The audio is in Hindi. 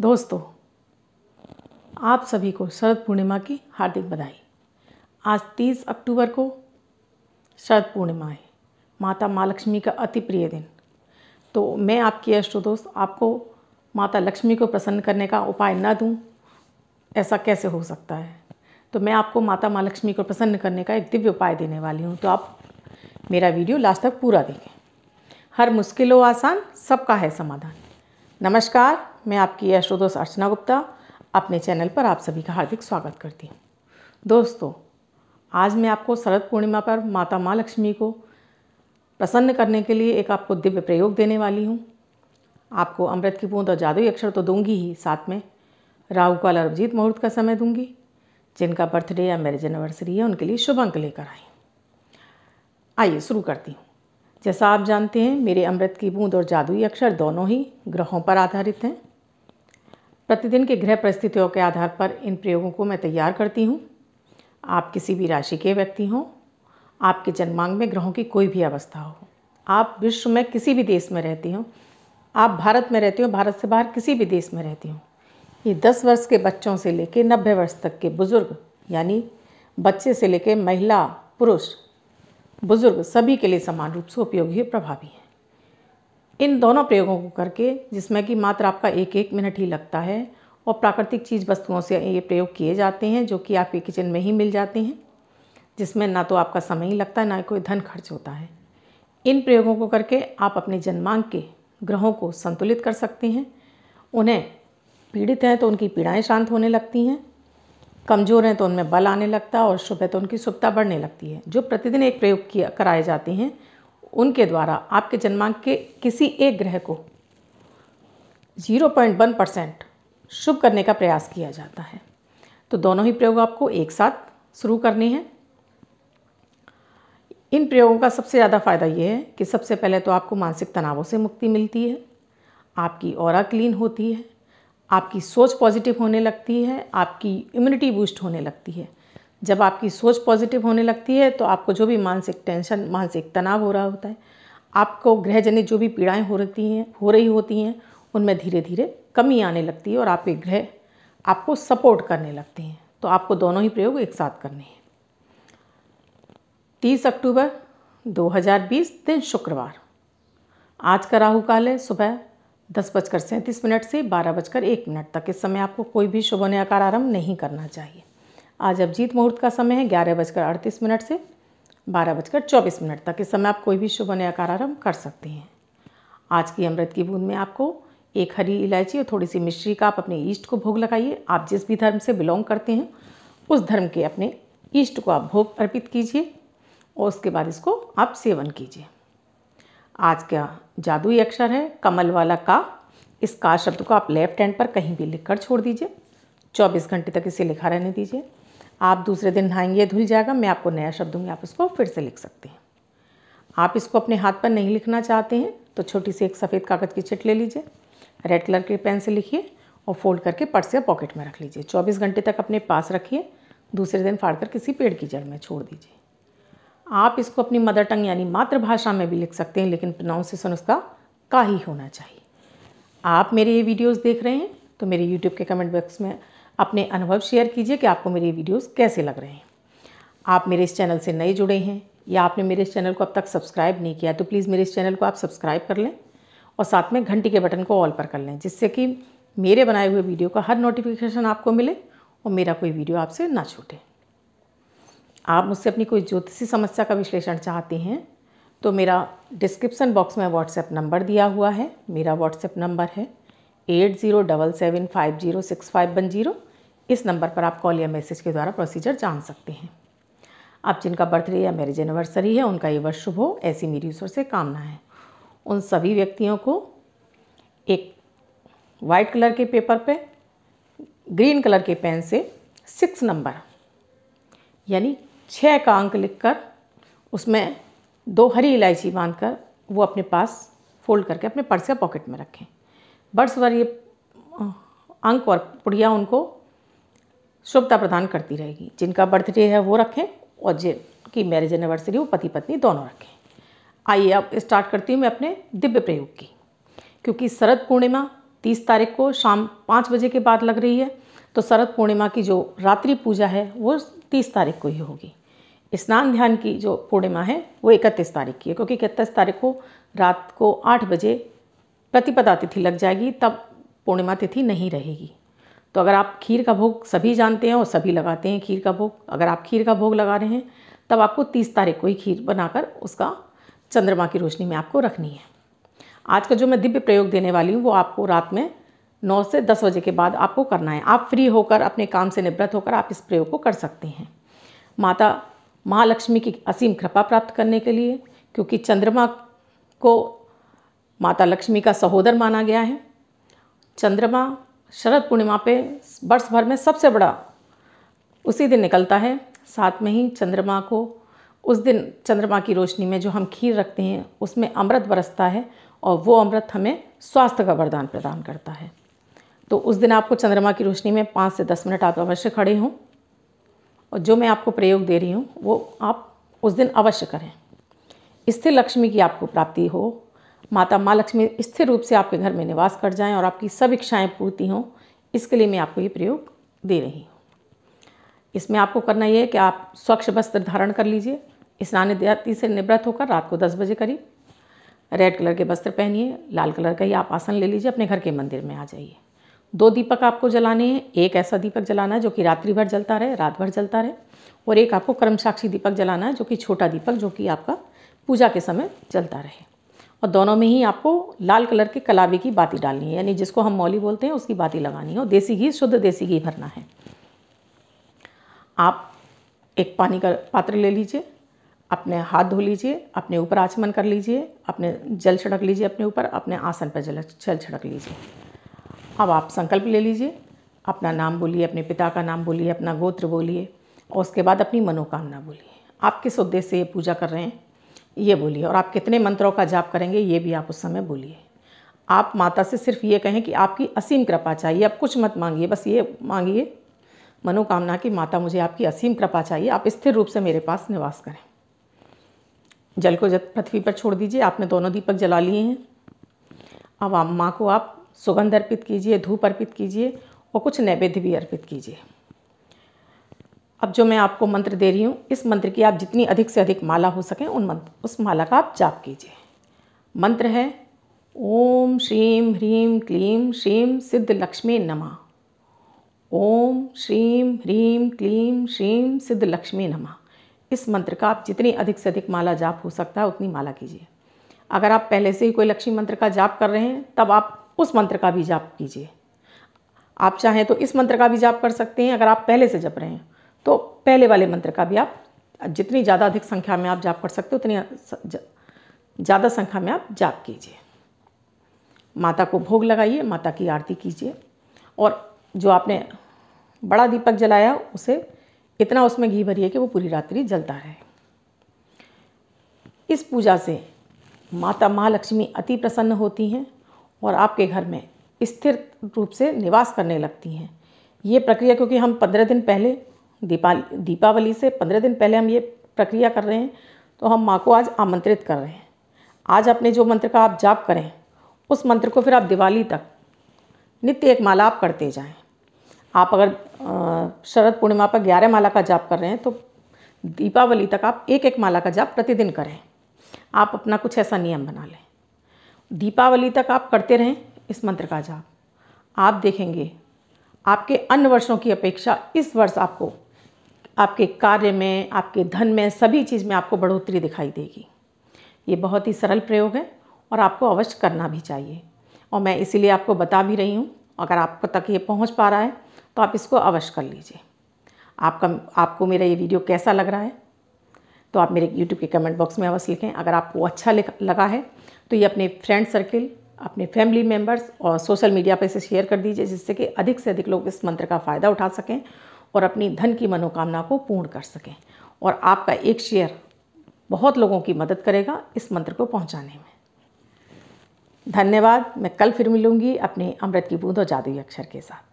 दोस्तों आप सभी को शरद पूर्णिमा की हार्दिक बधाई आज 30 अक्टूबर को शरद पूर्णिमा है माता माँ लक्ष्मी का अति प्रिय दिन तो मैं आपकी अष्टो दोस्त आपको माता लक्ष्मी को प्रसन्न करने का उपाय न दूं ऐसा कैसे हो सकता है तो मैं आपको माता माँ लक्ष्मी को प्रसन्न करने का एक दिव्य उपाय देने वाली हूँ तो आप मेरा वीडियो लास्ट तक पूरा देखें हर मुश्किल हो आसान सबका है समाधान नमस्कार मैं आपकी अश्रोदोस अर्चना गुप्ता अपने चैनल पर आप सभी का हार्दिक स्वागत करती हूँ दोस्तों आज मैं आपको शरद पूर्णिमा पर माता माँ लक्ष्मी को प्रसन्न करने के लिए एक आपको दिव्य प्रयोग देने वाली हूँ आपको अमृत की बूंद और जादुई अक्षर तो दूंगी ही साथ में राहु काल और अभिजीत मुहूर्त का समय दूंगी जिनका बर्थडे या मैरिज एनिवर्सरी है उनके लिए शुभ अंक लेकर आई आइए शुरू करती हूँ जैसा आप जानते हैं मेरे अमृत की बूंद और जादुई अक्षर दोनों ही ग्रहों पर आधारित हैं प्रतिदिन के ग्रह परिस्थितियों के आधार पर इन प्रयोगों को मैं तैयार करती हूँ आप किसी भी राशि के व्यक्ति हों आपके जन्मांग में ग्रहों की कोई भी अवस्था हो आप विश्व में किसी भी देश में रहती हों आप भारत में रहती हों भारत से बाहर किसी भी देश में रहती हों ये दस वर्ष के बच्चों से लेकर नब्बे वर्ष तक के बुज़ुर्ग यानी बच्चे से लेकर महिला पुरुष बुजुर्ग सभी के लिए समान रूप से उपयोगी और प्रभावी हैं इन दोनों प्रयोगों को करके जिसमें कि मात्र आपका एक एक मिनट ही लगता है और प्राकृतिक चीज़ वस्तुओं से ये प्रयोग किए जाते हैं जो कि आपके किचन में ही मिल जाते हैं जिसमें ना तो आपका समय ही लगता है ना कोई धन खर्च होता है इन प्रयोगों को करके आप अपने जन्मांग के ग्रहों को संतुलित कर सकते हैं उन्हें पीड़ित हैं तो उनकी पीड़ाएं शांत होने लगती हैं कमज़ोर हैं तो उनमें बल आने लगता है और शुभ है तो उनकी शुभता बढ़ने लगती है जो प्रतिदिन एक प्रयोग किया कराए जाते हैं उनके द्वारा आपके जन्मांक के किसी एक ग्रह को 0.1 परसेंट शुभ करने का प्रयास किया जाता है तो दोनों ही प्रयोग आपको एक साथ शुरू करने हैं इन प्रयोगों का सबसे ज़्यादा फ़ायदा ये है कि सबसे पहले तो आपको मानसिक तनावों से मुक्ति मिलती है आपकी और क्लीन होती है आपकी सोच पॉजिटिव होने लगती है आपकी इम्यूनिटी बूस्ट होने लगती है जब आपकी सोच पॉजिटिव होने लगती है तो आपको जो भी मानसिक टेंशन मानसिक तनाव हो रहा होता है आपको ग्रहजनित जो भी पीड़ाएं हो रहती हैं हो रही होती हैं उनमें धीरे धीरे कमी आने लगती है और आपके ग्रह आपको सपोर्ट करने लगते हैं तो आपको दोनों ही प्रयोग एक साथ करने हैं तीस अक्टूबर 2020 दिन शुक्रवार आज का राहु काल है सुबह दस बजकर सैंतीस मिनट से बारह बजकर एक मिनट तक इस समय आपको कोई भी शुभ नयाकार आरंभ नहीं करना चाहिए आज अभिजीत मुहूर्त का समय है ग्यारह बजकर अड़तीस मिनट से बारह बजकर चौबीस मिनट तक इस समय आप कोई भी शुभ नयाकार आरंभ कर सकते हैं आज की अमृत की बूंद में आपको एक हरी इलायची और थोड़ी सी मिश्री का आप अपने ईष्ट को भोग लगाइए आप जिस भी धर्म से बिलोंग करते हैं उस धर्म के अपने ईष्ट को आप भोग अर्पित कीजिए और उसके बाद इसको आप सेवन कीजिए आज का जादुई अक्षर है कमल वाला का इस का शब्द को आप लेफ्ट हैंड पर कहीं भी लिख कर छोड़ दीजिए चौबीस घंटे तक इसे लिखा रहने दीजिए आप दूसरे दिन नहाएंगे धुल जाएगा मैं आपको नया शब्द दूंगी आप इसको फिर से लिख सकते हैं आप इसको अपने हाथ पर नहीं लिखना चाहते हैं तो छोटी सी एक सफ़ेद कागज़ की चिट ले लीजिए रेड कलर के पेन से लिखिए और फोल्ड करके पर्स या पॉकेट में रख लीजिए चौबीस घंटे तक अपने पास रखिए दूसरे दिन फाड़ कर किसी पेड़ की जड़ में छोड़ दीजिए आप इसको अपनी मदर टंग यानी मातृभाषा में भी लिख सकते हैं लेकिन प्रोनाउंसिएशन उसका का ही होना चाहिए आप मेरे ये वीडियोस देख रहे हैं तो मेरे यूट्यूब के कमेंट बॉक्स में अपने अनुभव शेयर कीजिए कि आपको मेरे वीडियोस कैसे लग रहे हैं आप मेरे इस चैनल से नए जुड़े हैं या आपने मेरे इस चैनल को अब तक सब्सक्राइब नहीं किया तो प्लीज़ मेरे इस चैनल को आप सब्सक्राइब कर लें और साथ में घंटी के बटन को ऑल पर कर लें जिससे कि मेरे बनाए हुए वीडियो का हर नोटिफिकेशन आपको मिले और मेरा कोई वीडियो आपसे ना छूटे आप मुझसे अपनी कोई ज्योतिषी समस्या का विश्लेषण चाहते हैं तो मेरा डिस्क्रिप्सन बॉक्स में व्हाट्सएप नंबर दिया हुआ है मेरा व्हाट्सएप नंबर है eight zero double seven five zero six five one zero इस नंबर पर आप कॉल या मैसेज के द्वारा प्रोसीजर जान सकते हैं आप जिनका बर्थडे या मैरिज एनिवर्सरी है उनका ये वर्ष शुभ हो ऐसी मेरी ईश्वर से कामना है उन सभी व्यक्तियों को एक वाइट कलर के पेपर पे ग्रीन कलर के पेन से सिक्स नंबर यानी छः का अंक लिखकर उसमें दो हरी इलायची बांधकर वो अपने पास फोल्ड करके अपने पर्स या पॉकेट में रखें बर्स भर ये अंक और पुड़िया उनको शुभता प्रदान करती रहेगी जिनका बर्थडे है वो रखें और जिनकी मैरिज एनिवर्सरी वो पति पत्नी दोनों रखें आइए अब स्टार्ट करती हूँ मैं अपने दिव्य प्रयोग की क्योंकि शरद पूर्णिमा तीस तारीख को शाम पाँच बजे के बाद लग रही है तो शरद पूर्णिमा की जो रात्रि पूजा है वो तीस तारीख को ही होगी स्नान ध्यान की जो पूर्णिमा है वो इकतीस तारीख की है क्योंकि इकतीस तारीख को रात को आठ बजे प्रतिपदा तिथि लग जाएगी तब पूर्णिमा तिथि नहीं रहेगी तो अगर आप खीर का भोग सभी जानते हैं और सभी लगाते हैं खीर का भोग अगर आप खीर का भोग लगा रहे हैं तब आपको तीस तारीख को ही खीर बनाकर उसका चंद्रमा की रोशनी में आपको रखनी है आज का जो मैं दिव्य प्रयोग देने वाली हूँ वो आपको रात में नौ से दस बजे के बाद आपको करना है आप फ्री होकर अपने काम से निवृत्त होकर आप इस प्रयोग को कर सकते हैं माता महालक्ष्मी की असीम कृपा प्राप्त करने के लिए क्योंकि चंद्रमा को माता लक्ष्मी का सहोदर माना गया है चंद्रमा शरद पूर्णिमा पे वर्ष भर में सबसे बड़ा उसी दिन निकलता है साथ में ही चंद्रमा को उस दिन चंद्रमा की रोशनी में जो हम खीर रखते हैं उसमें अमृत बरसता है और वो अमृत हमें स्वास्थ्य का वरदान प्रदान करता है तो उस दिन आपको चंद्रमा की रोशनी में पाँच से दस मिनट आप अवश्य खड़े हों और जो मैं आपको प्रयोग दे रही हूँ वो आप उस दिन अवश्य करें स्थिर लक्ष्मी की आपको प्राप्ति हो माता माँ लक्ष्मी स्थिर रूप से आपके घर में निवास कर जाएं और आपकी सब इच्छाएँ पूर्ति हों इसके लिए मैं आपको ये प्रयोग दे रही हूँ इसमें आपको करना ये है कि आप स्वच्छ वस्त्र धारण कर लीजिए स्नान ध्याति से निवृत्त होकर रात को दस बजे करीब रेड कलर के वस्त्र पहनिए लाल कलर का ही आप आसन ले लीजिए अपने घर के मंदिर में आ जाइए दो दीपक आपको जलाने हैं एक ऐसा दीपक जलाना है जो कि रात्रि भर जलता रहे रात भर जलता रहे और एक आपको कर्मसाक्षी दीपक जलाना है जो कि छोटा दीपक जो कि आपका पूजा के समय जलता रहे और दोनों में ही आपको लाल कलर के कलावे की बाती डालनी है यानी जिसको हम मौली बोलते हैं उसकी बाती लगानी है और देसी घी शुद्ध देसी घी भरना है आप एक पानी का पात्र ले लीजिए अपने हाथ धो लीजिए अपने ऊपर आचमन कर लीजिए अपने जल छिड़क लीजिए अपने ऊपर अपने आसन पर जल जल छिड़क लीजिए अब आप संकल्प ले लीजिए अपना नाम बोलिए अपने पिता का नाम बोलिए अपना गोत्र बोलिए और उसके बाद अपनी मनोकामना बोलिए आप किस उद्देश्य से ये पूजा कर रहे हैं ये बोलिए और आप कितने मंत्रों का जाप करेंगे ये भी आप उस समय बोलिए आप माता से सिर्फ ये कहें कि आपकी असीम कृपा चाहिए आप कुछ मत मांगिए बस ये मांगिए मनोकामना की माता मुझे आपकी असीम कृपा चाहिए आप स्थिर रूप से मेरे पास निवास करें जल को जब पृथ्वी पर छोड़ दीजिए आपने दोनों दीपक जला लिए हैं अब आप माँ को आप सुगंध अर्पित कीजिए धूप अर्पित कीजिए और कुछ नैवेद्य भी अर्पित कीजिए अब जो मैं आपको मंत्र दे रही हूँ इस मंत्र की आप जितनी अधिक से अधिक माला हो सकें उन मंत्र उस माला का आप जाप कीजिए मंत्र है ओम श्रीम ह्रीम क्लीम श्रीम सिद्ध लक्ष्मी नमा ओम श्रीम ह्रीम क्लीम श्रीम सिद्ध लक्ष्मी नमा इस मंत्र का आप जितनी अधिक से अधिक माला जाप हो सकता है उतनी माला कीजिए अगर आप पहले से ही कोई लक्ष्मी मंत्र का जाप कर रहे हैं तब आप उस मंत्र का भी जाप कीजिए आप चाहें तो इस मंत्र का भी जाप कर सकते हैं अगर आप पहले से जप रहे हैं तो पहले वाले मंत्र का भी आप जितनी ज़्यादा अधिक संख्या में आप जाप कर सकते हो उतनी ज़्यादा संख्या में आप जाप कीजिए माता को भोग लगाइए माता की आरती कीजिए और जो आपने बड़ा दीपक जलाया उसे इतना उसमें घी भरिए कि वो पूरी रात्रि जलता रहे इस पूजा से माता महालक्ष्मी अति प्रसन्न होती हैं और आपके घर में स्थिर रूप से निवास करने लगती हैं ये प्रक्रिया क्योंकि हम पंद्रह दिन पहले दीपाली दीपावली से पंद्रह दिन पहले हम ये प्रक्रिया कर रहे हैं तो हम माँ को आज आमंत्रित कर रहे हैं आज अपने जो मंत्र का आप जाप करें उस मंत्र को फिर आप दिवाली तक नित्य एक माला आप करते जाएं आप अगर शरद पूर्णिमा पर ग्यारह माला का जाप कर रहे हैं तो दीपावली तक आप एक एक माला का जाप प्रतिदिन करें आप अपना कुछ ऐसा नियम बना लें दीपावली तक आप करते रहें इस मंत्र का जाप आप देखेंगे आपके अन्य वर्षों की अपेक्षा इस वर्ष आपको आपके कार्य में आपके धन में सभी चीज़ में आपको बढ़ोतरी दिखाई देगी ये बहुत ही सरल प्रयोग है और आपको अवश्य करना भी चाहिए और मैं इसीलिए आपको बता भी रही हूँ अगर आप तक ये पहुँच पा रहा है तो आप इसको अवश्य कर लीजिए आपका आपको मेरा ये वीडियो कैसा लग रहा है तो आप मेरे यूट्यूब के कमेंट बॉक्स में अवश्य लिखें अगर आपको अच्छा लगा है तो ये अपने फ्रेंड सर्किल अपने फैमिली मेम्बर्स और सोशल मीडिया पर इसे शेयर कर दीजिए जिससे कि अधिक से अधिक लोग इस मंत्र का फ़ायदा उठा सकें और अपनी धन की मनोकामना को पूर्ण कर सकें और आपका एक शेयर बहुत लोगों की मदद करेगा इस मंत्र को पहुंचाने में धन्यवाद मैं कल फिर मिलूंगी अपने अमृत की बूंद और जादुई अक्षर के साथ